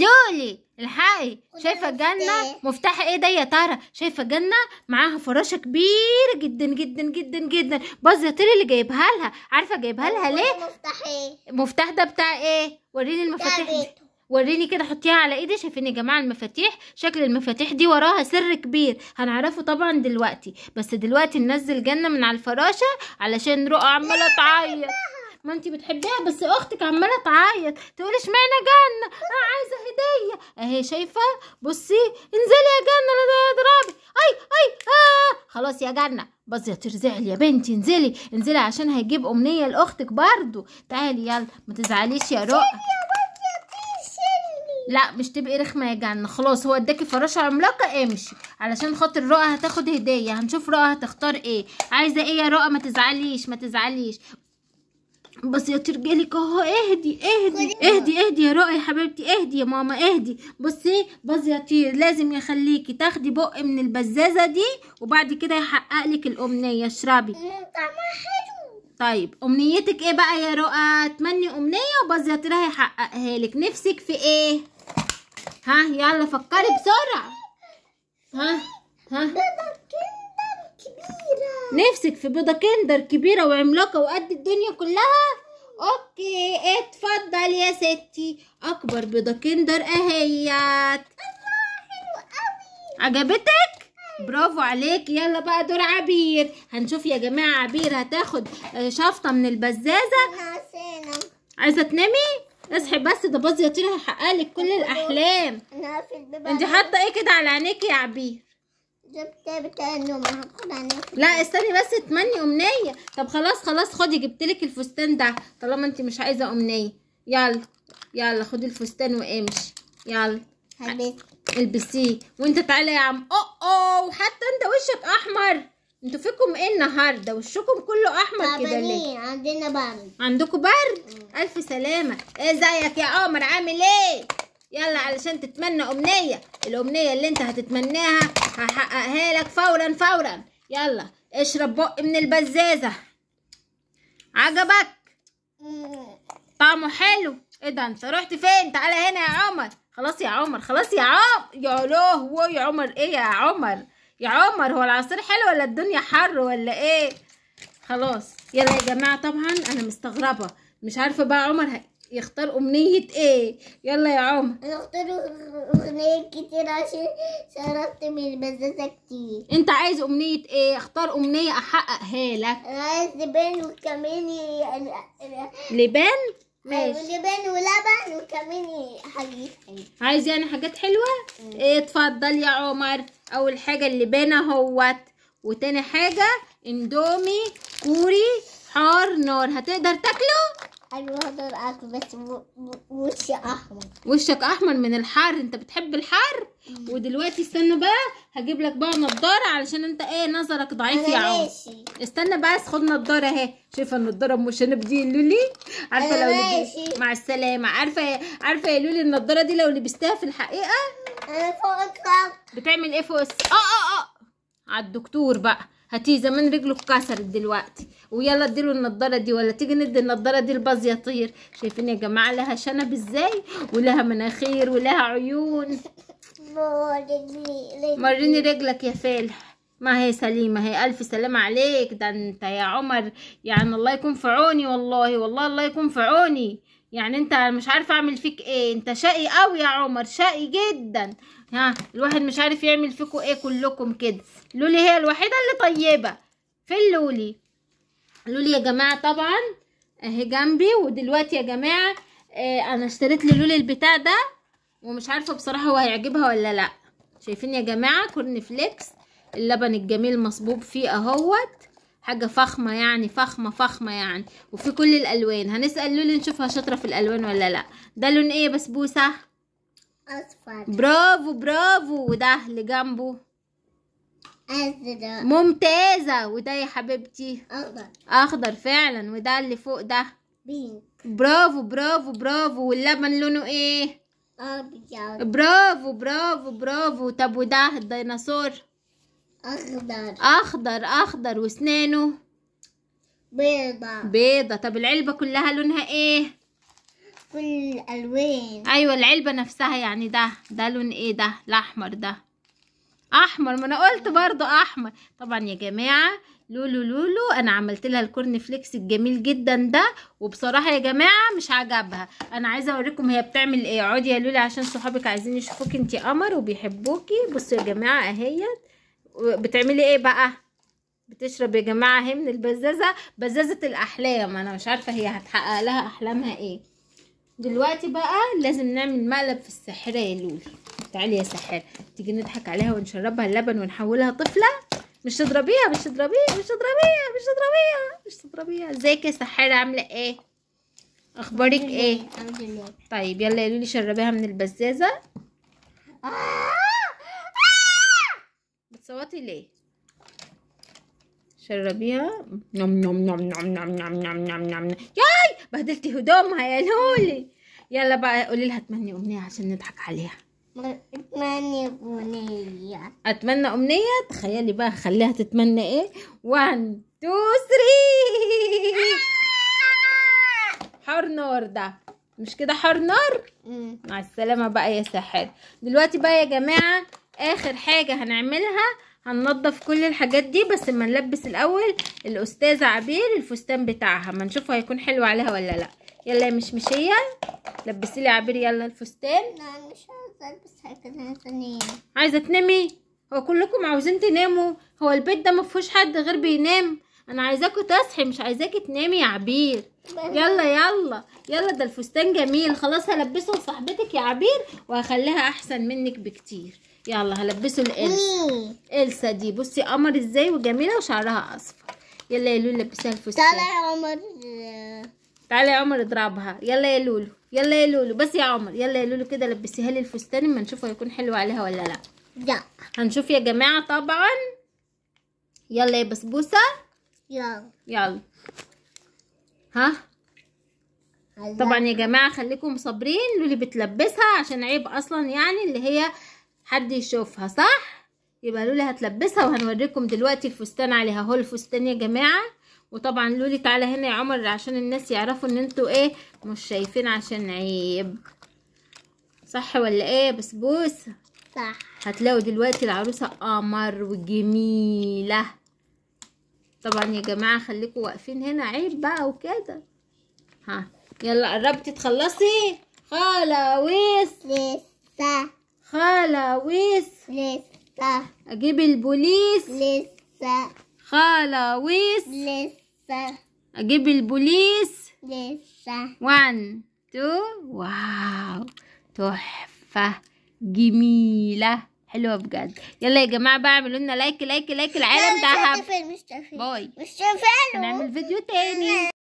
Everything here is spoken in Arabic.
لولي الحقي شايفه الجنه إيه؟ مفتاح ايه ده يا ترى شايفه جنه معاها فراشه كبيره جدا جدا جدا جدا باظ يا ترى اللي جايبها لها عارفه جايبها لها ليه مفتاح ايه المفتاح ده بتاع ايه وريني المفاتيح وريني كده حطيها على ايدي شايفين يا جماعه المفاتيح شكل المفاتيح دي وراها سر كبير هنعرفه طبعا دلوقتي بس دلوقتي ننزل جنه من على الفراشه علشان رؤى عماله تعيط ما انت بتحبيها بس اختك عماله تعيط تقولي اشمعنى جنه انا عايزه هديه اهي شايفه بصي انزلي يا جنه اضربي اي اي آه. خلاص يا جنه بس يا يا بنتي انزلي انزلي عشان هيجيب امنيه لاختك برضو تعالي يلا ما تزعليش يا رؤى لا مش تبقي رخمه يا جنه خلاص هو اداكي فراشه عملاقه امشي علشان خاطر رؤى هتاخد هديه هنشوف رؤى هتختار ايه عايزه ايه يا رؤى ما تزعليش ما تزعليش بس يا ترجلك اهو اهدي اهدي اهدي اهدي يا رؤى يا حبيبتي اهدي يا ماما اهدي بصي ايه؟ بصي يا طير لازم يخليكي تاخدي بق من البزازه دي وبعد كده يحقق لك الامنيه اشربي طيب امنيتك ايه بقى يا رؤى اتمني امنيه وباظ يا طير هيحققها لك نفسك في ايه ها يلا فكري بسرعه ها ها نفسك في بيضة كندر كبيرة وعملاقة وقد الدنيا كلها اوكي اتفضل يا ستي اكبر بيضة كندر اهيت الله حلو عجبتك برافو عليك يلا بقى دور عبير هنشوف يا جماعة عبير هتاخد آه، شفطة من البزازة عايزة تنامي اصحي بس ده باظ يا طير هيحقق لك كل الاحلام انت حاطه ايه كده على عينيك يا عبير جبت بتاع النوم لا استني بس تمني امنيه طب خلاص خلاص خدي جبت لك الفستان ده طالما انت مش عايزه امنيه يلا يلا خدي الفستان وامشي يلا البسيه وانت تعالى يا عم اوه اوه وحتى انت وشك احمر انتوا فيكم ايه النهارده وشكم كله احمر كده ليه عندنا برد عندكم برد الف سلامه ازيك إيه يا عمر عامل ايه يلا علشان تتمنى امنيه الامنيه اللي انت هتتمناها هحققها لك فورا فورا يلا اشرب بق من البزازه عجبك طعمه حلو ايه ده انت رحت فين تعالى هنا يا عمر خلاص يا عمر خلاص يا عمر يا له يا عمر ايه يا عمر يا عمر هو العصير حلو ولا الدنيا حر ولا ايه خلاص يلا يا جماعه طبعا انا مستغربه مش عارفه بقى عمر يختار أمنية إيه يلا يا عمر يختار أغنية كتير عشان شربت من البزازة كتير أنت عايز أمنية إيه اختار أمنية أحققها لك عايز لبان وكمان لبان ماشي آه، لبان ولبن وكمان حاجات حلوة عايز يعني حاجات حلوة؟ مم. إيه اتفضل يا عمر أول حاجة اللبان أهوت وتاني حاجة اندومي كوري حار نار هتقدر تاكله؟ انا بس وشي احمر وشك احمر من الحر انت بتحب الحر ودلوقتي استنى بقى هجيب لك بقى نضاره علشان انت ايه نظرك ضعيف يا عم استنى بس خد نضاره اهي شايفه النضاره ام شنب دي لولي عارفه لو لبست مع السلامه عارفه عارفه يا لولي النضاره دي لو لبستها في الحقيقه انا فوق بتعمل ايه فوق اه اه اه على الدكتور بقى هتيزة زمان رجله اتكسرت دلوقتي ويلا اديله النضاره دي ولا تيجي ندي النضاره دي الباز يطير شايفين يا جماعه لها شنب ازاي ولها مناخير ولها عيون مريني رجلك يا فالح ما هي سليمة هي ألف سلامة عليك ده أنت يا عمر يعني الله يكون في عوني والله والله الله يكون في عوني يعني أنت مش عارفة أعمل فيك إيه أنت شقي أوي يا عمر شقي جدا ها الواحد مش عارف يعمل فيكم ايه كلكم كده لولي هي الوحيده اللي طيبه في اللولي لولي يا جماعه طبعا اهي جنبي ودلوقتي يا جماعه آه انا اشتريت لولي البتاع ده ومش عارفه بصراحه هو هيعجبها ولا لا شايفين يا جماعه كورن فليكس اللبن الجميل مصبوب فيه اهوت حاجه فخمه يعني فخمه فخمه يعني وفي كل الالوان هنسال لولي نشوفها شاطره في الالوان ولا لا ده لون ايه يا بسبوسه أصفر برافو برافو وده اللي جنبه أزرق ممتازة وده يا حبيبتي أخضر أخضر فعلا وده اللي فوق ده بينك برافو برافو برافو واللبن لونه إيه؟ أبيض برافو برافو برافو طب وده الديناصور أخضر أخضر أخضر وأسنانه بيضة بيضة طب العلبة كلها لونها إيه؟ كل الالوان ايوه العلبه نفسها يعني ده ده لون ايه ده الاحمر ده احمر ما انا قلت برضو احمر طبعا يا جماعه لولو لولو انا عملت لها الكورن فليكس الجميل جدا ده وبصراحه يا جماعه مش عجبها انا عايزه اوريكم هي بتعمل ايه اقعدي يا لولو عشان صحابك عايزين يشوفوك انتي قمر وبيحبوكي بصوا يا جماعه اهيت بتعملي ايه بقى بتشرب يا جماعه اهي من البزازه بزازه الاحلام انا مش عارفه هي هتحقق لها احلامها ايه دلوقتي بقى لازم نعمل مقلب في السحرة يا لولي تعالي يا سحرة تيجي نضحك عليها ونشربها اللبن ونحولها طفله مش تضربيها مش تضربيها مش تضربيها مش تضربيها مش تضربيها ازيك يا سحره عامله ايه اخبارك ايه طيب يلا يا لولي شربيها من البزازه آه! آه! بتصوتي ليه شربيها نم نم نم نم نم نم نم نم نم بهدلتي هدومها يا لولي يلا بقى قولي لها اتمني امنيه عشان نضحك عليها اتمنى امنية اتمنى امنية تخيلي بقى خليها تتمنى ايه 1 2 3 حر نور ده مش كده حر نار مع السلامة بقى يا سحر دلوقتي بقى يا جماعة اخر حاجة هنعملها هننضف كل الحاجات دي بس اما نلبس الاول الاستاذه عبير الفستان بتاعها ما نشوف هيكون حلو عليها ولا لا يلا يا مشمشيه لبسي لي عبير يلا الفستان لا مش عايزه البس حاجه انا عايزه تنامي هو كلكم عاوزين تناموا هو البيت ده ما فيهوش حد غير بينام انا عايزاكوا تصحي مش عايزاكي تنامي يا عبير يلا يلا يلا ده الفستان جميل خلاص هلبسه لصاحبتك يا عبير وهخليها احسن منك بكتير يلا هلبسه لإلسا إلسا دي بصي قمر ازاي وجميلة وشعرها أصفر يلا يا لولو لبسها الفستان تعالى يا عمر تعالى يا عمر اضربها يلا يا لولو يلا يا لولو بس يا عمر يلا يا لولو كده لبسيها لي الفستان اما نشوف هيكون حلو عليها ولا لا لا هنشوف يا جماعة طبعا يلا يا بسبوسة يلا يلا ها طبعا يا جماعة خليكم صابرين لولي بتلبسها عشان عيب اصلا يعني اللي هي حد يشوفها صح يبقى لولي هتلبسها وهنوريكم دلوقتي الفستان عليها اهو الفستان يا جماعه وطبعا لولي تعالى هنا يا عمر عشان الناس يعرفوا ان انتوا ايه مش شايفين عشان عيب صح ولا ايه بسبوس صح هتلاقوا دلوقتي العروسه قمر وجميله طبعا يا جماعه خليكوا واقفين هنا عيب بقى وكده ها يلا قربتي تخلصي خلاص لسه خلاويص لسه أجيب البوليس لسه خلاويص لسه أجيب البوليس لسه وان تو واو تحفة جميلة حلوة بجد يلا يا جماعة بقى اعملوا لنا لايك لايك لايك العالم ده باي مش هنعمل فيديو تاني